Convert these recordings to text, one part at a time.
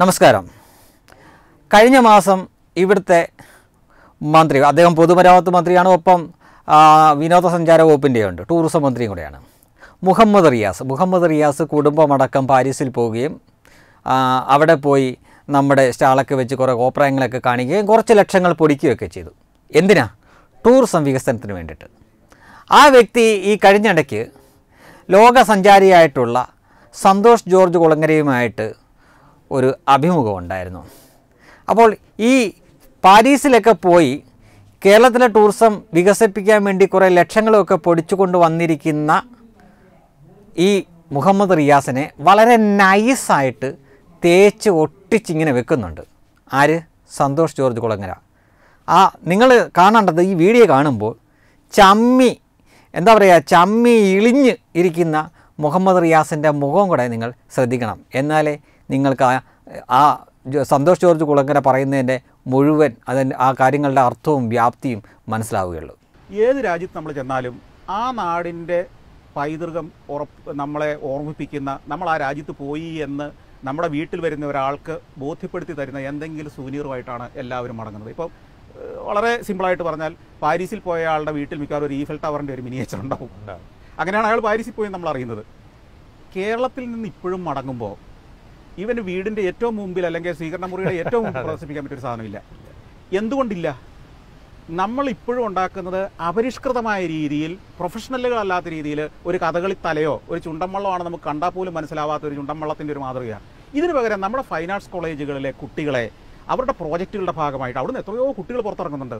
നമസ്കാരം കഴിഞ്ഞ മാസം ഇവിടുത്തെ മന്ത്രി അദ്ദേഹം പൊതുമരാമത്ത് മന്ത്രിയാണ് ഒപ്പം വിനോദസഞ്ചാര വകുപ്പിൻ്റെയുണ്ട് ടൂറിസം മന്ത്രിയും കൂടെയാണ് മുഹമ്മദ് റിയാസ് മുഹമ്മദ് റിയാസ് കുടുംബമടക്കം പാരീസിൽ പോവുകയും അവിടെ പോയി നമ്മുടെ സ്റ്റാളൊക്കെ വെച്ച് കുറേ കോപ്രായങ്ങളൊക്കെ കാണിക്കുകയും കുറച്ച് ലക്ഷങ്ങൾ പൊടിക്കുകയൊക്കെ ചെയ്തു എന്തിനാ ടൂറിസം വികസനത്തിന് വേണ്ടിയിട്ട് ആ വ്യക്തി ഈ കഴിഞ്ഞിടയ്ക്ക് ലോകസഞ്ചാരിയായിട്ടുള്ള സന്തോഷ് ജോർജ് കുളങ്ങരയുമായിട്ട് ഒരു അഭിമുഖം ഉണ്ടായിരുന്നു അപ്പോൾ ഈ പാരീസിലൊക്കെ പോയി കേരളത്തിലെ ടൂറിസം വികസിപ്പിക്കാൻ വേണ്ടി കുറേ ലക്ഷങ്ങളൊക്കെ പൊടിച്ചുകൊണ്ട് വന്നിരിക്കുന്ന ഈ മുഹമ്മദ് റിയാസിനെ വളരെ നൈസായിട്ട് തേച്ച് ഒട്ടിച്ചിങ്ങനെ വെക്കുന്നുണ്ട് ആര് സന്തോഷ് ജോർജ് കുളങ്ങര ആ നിങ്ങൾ കാണേണ്ടത് ഈ വീഡിയോ കാണുമ്പോൾ ചമ്മി എന്താ പറയുക ചമ്മി ഇളിഞ്ഞ് ഇരിക്കുന്ന മുഹമ്മദ് റിയാസിൻ്റെ മുഖം കൂടെ നിങ്ങൾ ശ്രദ്ധിക്കണം എന്നാലേ നിങ്ങൾക്ക് ആ സന്തോഷ് ജോർജ് കുളങ്ങര പറയുന്നതിൻ്റെ മുഴുവൻ അതിൻ്റെ ആ കാര്യങ്ങളുടെ അർത്ഥവും വ്യാപ്തിയും മനസ്സിലാവുകയുള്ളൂ ഏത് രാജ്യത്ത് നമ്മൾ ചെന്നാലും ആ നാടിൻ്റെ പൈതൃകം ഉറപ്പ് നമ്മളെ ഓർമ്മിപ്പിക്കുന്ന നമ്മൾ ആ രാജ്യത്ത് പോയി എന്ന് നമ്മുടെ വീട്ടിൽ വരുന്ന ഒരാൾക്ക് ബോധ്യപ്പെടുത്തി തരുന്ന എന്തെങ്കിലും സൂനിയറുമായിട്ടാണ് എല്ലാവരും മടങ്ങുന്നത് ഇപ്പം വളരെ സിമ്പിളായിട്ട് പറഞ്ഞാൽ പാരീസിൽ പോയ ആളുടെ വീട്ടിൽ മിക്കവാറും ഒരു ഈഫൽ ടവറിൻ്റെ ഒരു മിനിയേച്ചർ ഉണ്ടാവും അങ്ങനെയാണ് അയാൾ പാരീസിൽ പോയി നമ്മൾ അറിയുന്നത് കേരളത്തിൽ നിന്ന് ഇപ്പോഴും മടങ്ങുമ്പോൾ ഈവൻ വീടിൻ്റെ ഏറ്റവും മുമ്പിൽ അല്ലെങ്കിൽ സ്വീകരണ മുറിയുടെ ഏറ്റവും മുമ്പിൽ പ്രദർശിപ്പിക്കാൻ പറ്റിയൊരു സാധനമില്ല എന്തുകൊണ്ടില്ല നമ്മൾ ഇപ്പോഴും ഉണ്ടാക്കുന്നത് അപരിഷ്കൃതമായ രീതിയിൽ അല്ലാത്ത രീതിയിൽ ഒരു കഥകളി തലയോ ഒരു ചുണ്ടമ്മള്ളമാണ് നമുക്ക് കണ്ടാൽ പോലും മനസ്സിലാവാത്ത ഒരു ചുണ്ടമ്മള്ളത്തിൻ്റെ ഒരു മാതൃകയാണ് ഇതിനു പകരം നമ്മുടെ ഫൈൻ ആർട്സ് കോളേജുകളിലെ കുട്ടികളെ അവരുടെ പ്രോജക്റ്റുകളുടെ ഭാഗമായിട്ട് അവിടുന്ന് എത്രയോ കുട്ടികൾ പുറത്തിറങ്ങുന്നുണ്ട്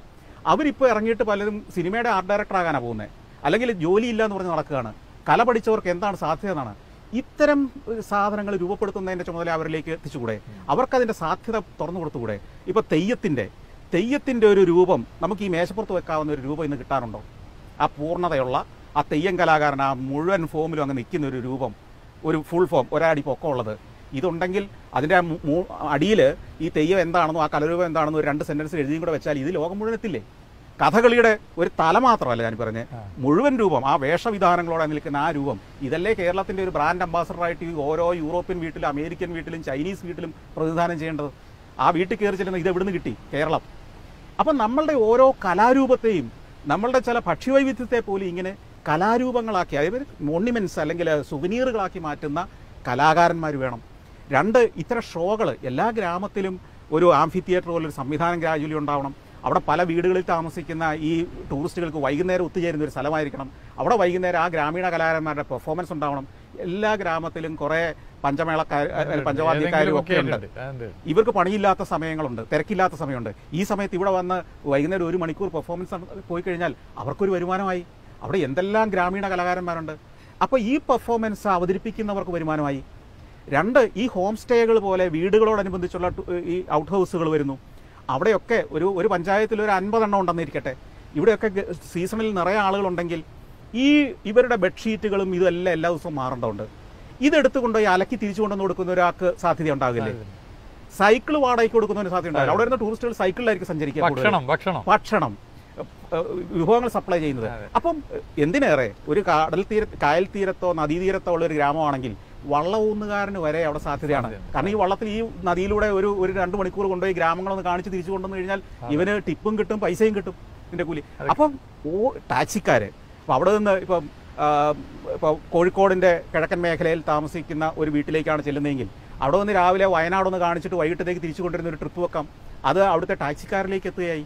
അവരിപ്പോൾ ഇറങ്ങിയിട്ട് പലരും സിനിമയുടെ ആർട്ട് ഡയറക്ടർ ആകാനാണ് പോകുന്നത് അല്ലെങ്കിൽ ജോലിയില്ല എന്ന് പറഞ്ഞ് നടക്കുകയാണ് കല പഠിച്ചവർക്ക് എന്താണ് സാധ്യത എന്നാണ് ഇത്തരം സാധനങ്ങൾ രൂപപ്പെടുത്തുന്നതിൻ്റെ ചുമതല അവരിലേക്ക് എത്തിച്ചുകൂടെ അവർക്കതിൻ്റെ സാധ്യത തുറന്നു കൊടുത്തുകൂടെ ഇപ്പോൾ തെയ്യത്തിൻ്റെ തെയ്യത്തിൻ്റെ ഒരു രൂപം നമുക്ക് ഈ മേശപ്പുറത്ത് വെക്കാവുന്ന ഒരു രൂപം ഇന്ന് കിട്ടാറുണ്ടോ ആ പൂർണ്ണതയുള്ള ആ തെയ്യം കലാകാരൻ ആ മുഴുവൻ ഫോമിലും അങ്ങ് നിൽക്കുന്ന ഒരു രൂപം ഒരു ഫുൾ ഫോം ഒരടി പൊക്കമുള്ളത് ഇതുണ്ടെങ്കിൽ അതിൻ്റെ അടിയിൽ ഈ തെയ്യം എന്താണെന്നോ ആ കലരൂപം എന്താണെന്നോ ഒരു രണ്ട് സെൻറ്റൻസ് എഴുതിയും കൂടെ വെച്ചാൽ ഇത് ലോകം മുഴുവൻ എത്തില്ലേ കഥകളിയുടെ ഒരു തല മാത്രമല്ല ഞാൻ പറഞ്ഞ് മുഴുവൻ രൂപം ആ വേഷവിധാനങ്ങളോടെ നിൽക്കുന്ന ആ രൂപം ഇതല്ലേ കേരളത്തിന്റെ ഒരു ബ്രാൻഡ് അംബാസഡറായിട്ട് ഓരോ യൂറോപ്യൻ വീട്ടിലും അമേരിക്കൻ വീട്ടിലും ചൈനീസ് വീട്ടിലും പ്രതിനിധാനം ചെയ്യേണ്ടത് ആ വീട്ടിൽ കയറി ചെല്ലുന്ന ഇത് എവിടുന്ന് കിട്ടി കേരളം അപ്പം നമ്മളുടെ ഓരോ കലാരൂപത്തെയും നമ്മളുടെ ചില ഭക്ഷ്യവൈവിധ്യത്തെ പോലും ഇങ്ങനെ കലാരൂപങ്ങളാക്കി അതായത് മോണിമെന്റ്സ് അല്ലെങ്കിൽ സുവനീറുകളാക്കി മാറ്റുന്ന കലാകാരന്മാർ വേണം രണ്ട് ഇത്തരം ഷോകൾ എല്ലാ ഗ്രാമത്തിലും ഒരു ആംഫി തിയേറ്റർ പോലൊരു സംവിധാനം ഗ്രാജുവലി ഉണ്ടാവണം അവിടെ പല വീടുകളിൽ താമസിക്കുന്ന ഈ ടൂറിസ്റ്റുകൾക്ക് വൈകുന്നേരം ഒത്തുചേരുന്ന ഒരു സ്ഥലമായിരിക്കണം അവിടെ വൈകുന്നേരം ആ ഗ്രാമീണ കലാകാരന്മാരുടെ പെർഫോമൻസ് ഉണ്ടാവണം എല്ലാ ഗ്രാമത്തിലും കുറേ പഞ്ചമേളക്കാർ പഞ്ചവാദ്യക്കാരും ഒക്കെ ഉണ്ട് ഇവർക്ക് പണിയില്ലാത്ത സമയങ്ങളുണ്ട് തിരക്കില്ലാത്ത സമയമുണ്ട് ഈ സമയത്ത് ഇവിടെ വന്ന് വൈകുന്നേരം ഒരു മണിക്കൂർ പെർഫോമൻസ് പോയി കഴിഞ്ഞാൽ അവർക്കൊരു വരുമാനമായി അവിടെ എന്തെല്ലാം ഗ്രാമീണ കലാകാരന്മാരുണ്ട് അപ്പോൾ ഈ പെർഫോമൻസ് അവതരിപ്പിക്കുന്നവർക്ക് വരുമാനമായി രണ്ട് ഈ ഹോം സ്റ്റേകൾ പോലെ വീടുകളോടനുബന്ധിച്ചുള്ള ഈ ഔട്ട് ഹൗസുകൾ വരുന്നു അവിടെയൊക്കെ ഒരു ഒരു പഞ്ചായത്തിൽ ഒരു അൻപതെണ്ണം ഉണ്ടെന്നിരിക്കട്ടെ ഇവിടെയൊക്കെ സീസണിൽ നിറയെ ആളുകളുണ്ടെങ്കിൽ ഈ ഇവരുടെ ബെഡ്ഷീറ്റുകളും ഇതെല്ലാം എല്ലാ ദിവസവും മാറേണ്ടതുണ്ട് ഇതെടുത്തുകൊണ്ട് ഈ അലക്കി തിരിച്ചു കൊണ്ടുവന്ന് കൊടുക്കുന്ന ഒരാൾക്ക് സാധ്യത ഉണ്ടാകില്ലേ സൈക്കിൾ വാടകയ്ക്ക് കൊടുക്കുന്നതിന് സാധ്യത ഉണ്ടാകില്ല അവിടെ വരുന്ന ടൂറിസ്റ്റുകൾ സൈക്കിളിലായിരിക്കും സഞ്ചരിക്കുക ഭക്ഷണം വിഭവങ്ങൾ സപ്ലൈ ചെയ്യുന്നത് അപ്പം എന്തിനേറെ ഒരു കടൽ തീര കായൽ തീരത്തോ നദീതീരത്തോ ഉള്ള ഒരു ഗ്രാമമാണെങ്കിൽ വള്ളമൂന്നുകാരന് വരെ അവിടെ സാധ്യതയാണ് കാരണം ഈ വള്ളത്തിൽ ഈ നദിയിലൂടെ ഒരു ഒരു രണ്ട് മണിക്കൂർ കൊണ്ടുപോയി ഗ്രാമങ്ങളൊന്ന് കാണിച്ച് തിരിച്ചു കൊണ്ടുവന്നു കഴിഞ്ഞാൽ ഇവന് ടിപ്പും കിട്ടും പൈസയും കിട്ടും ഇതിന്റെ കൂലി അപ്പം ഓ ടാക്സിക്കാര് അപ്പൊ അവിടെ നിന്ന് ഇപ്പം ഇപ്പൊ കോഴിക്കോടിന്റെ കിഴക്കൻ മേഖലയിൽ താമസിക്കുന്ന ഒരു വീട്ടിലേക്കാണ് ചെല്ലുന്നതെങ്കിൽ അവിടെ നിന്ന് രാവിലെ വയനാട് ഒന്ന് കാണിച്ചിട്ട് വൈകിട്ടത്തേക്ക് തിരിച്ചു കൊണ്ടുവരുന്ന ഒരു ട്രിപ്പ് വെക്കാം അത് അവിടുത്തെ ടാക്സിക്കാരിലേക്ക് എത്തുകയായി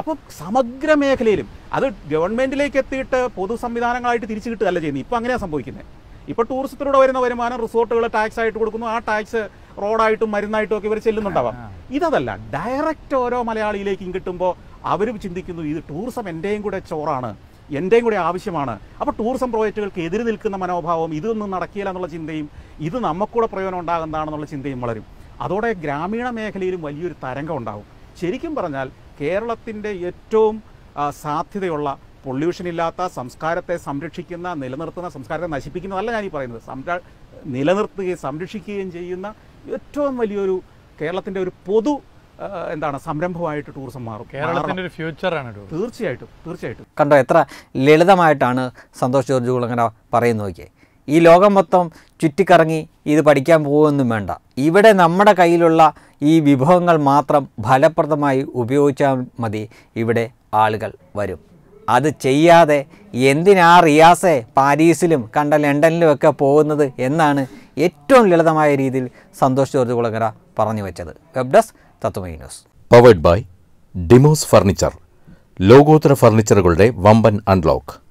അപ്പം സമഗ്ര മേഖലയിലും അത് ഗവൺമെന്റിലേക്ക് എത്തിയിട്ട് പൊതു സംവിധാനങ്ങളായിട്ട് തിരിച്ചു കിട്ടുകയല്ല ചെയ്യുന്നത് ഇപ്പൊ അങ്ങനെയാണ് സംഭവിക്കുന്നത് ഇപ്പോൾ ടൂറിസത്തിലൂടെ വരുന്ന വരുമാനം റിസോർട്ടുകൾ ടാക്സ് ആയിട്ട് കൊടുക്കുന്നു ആ ടാക്സ് റോഡായിട്ടും മരുന്നായിട്ടും ഒക്കെ ഇവർ ചെല്ലുന്നുണ്ടാവാം ഇതല്ല ഡയറക്റ്റ് ഓരോ മലയാളിയിലേക്കും കിട്ടുമ്പോൾ അവർ ചിന്തിക്കുന്നു ഇത് ടൂറിസം എൻ്റെയും കൂടെ ചോറാണ് എൻ്റെയും കൂടെ ആവശ്യമാണ് അപ്പോൾ ടൂറിസം പ്രോജക്റ്റുകൾക്ക് എതിര് നിൽക്കുന്ന മനോഭാവം ഇതൊന്നും നടക്കില്ല എന്നുള്ള ചിന്തയും ഇത് നമുക്കൂടെ പ്രയോജനം ഉണ്ടാകുന്നതാണെന്നുള്ള ചിന്തയും വളരും അതോടെ ഗ്രാമീണ മേഖലയിലും വലിയൊരു തരംഗം ഉണ്ടാവും ശരിക്കും പറഞ്ഞാൽ കേരളത്തിൻ്റെ ഏറ്റവും സാധ്യതയുള്ള പൊള്യൂഷൻ ഇല്ലാത്ത സംസ്കാരത്തെ സംരക്ഷിക്കുന്ന നിലനിർത്തുന്ന സംസ്കാരത്തെ നശിപ്പിക്കുന്നതല്ല ഞാൻ ഈ പറയുന്നത് സംര നിലനിർത്തുകയും സംരക്ഷിക്കുകയും ചെയ്യുന്ന ഏറ്റവും വലിയൊരു കേരളത്തിൻ്റെ ഒരു പൊതു എന്താണ് സംരംഭമായിട്ട് ടൂറിസം മാറും കേരളത്തിൻ്റെ ഒരു ഫ്യൂച്ചറാണ് തീർച്ചയായിട്ടും തീർച്ചയായിട്ടും കണ്ടോ എത്ര ലളിതമായിട്ടാണ് സന്തോഷ് ജോർജ് കുളങ്ങര പറയുന്നു നോക്കിയേ ഈ ലോകം മൊത്തം ചുറ്റിക്കറങ്ങി ഇത് പഠിക്കാൻ പോകുമെന്നും വേണ്ട ഇവിടെ നമ്മുടെ കയ്യിലുള്ള ഈ വിഭവങ്ങൾ മാത്രം ഫലപ്രദമായി ഉപയോഗിച്ചാൽ മതി ഇവിടെ ആളുകൾ വരും അത് ചെയ്യാതെ എന്തിനാ റിയാസെ പാരീസിലും കണ്ട ലണ്ടനിലുമൊക്കെ പോകുന്നത് എന്നാണ് ഏറ്റവും ലളിതമായ രീതിയിൽ സന്തോഷ് ജോർജ് കുളങ്ങര പറഞ്ഞു വെച്ചത് web desk Tatwamayi news powered by Demos furniture ലോകോത്തര ഫർണിച്ചറുകളുടെ വമ്പൻ അൺലോക്ക്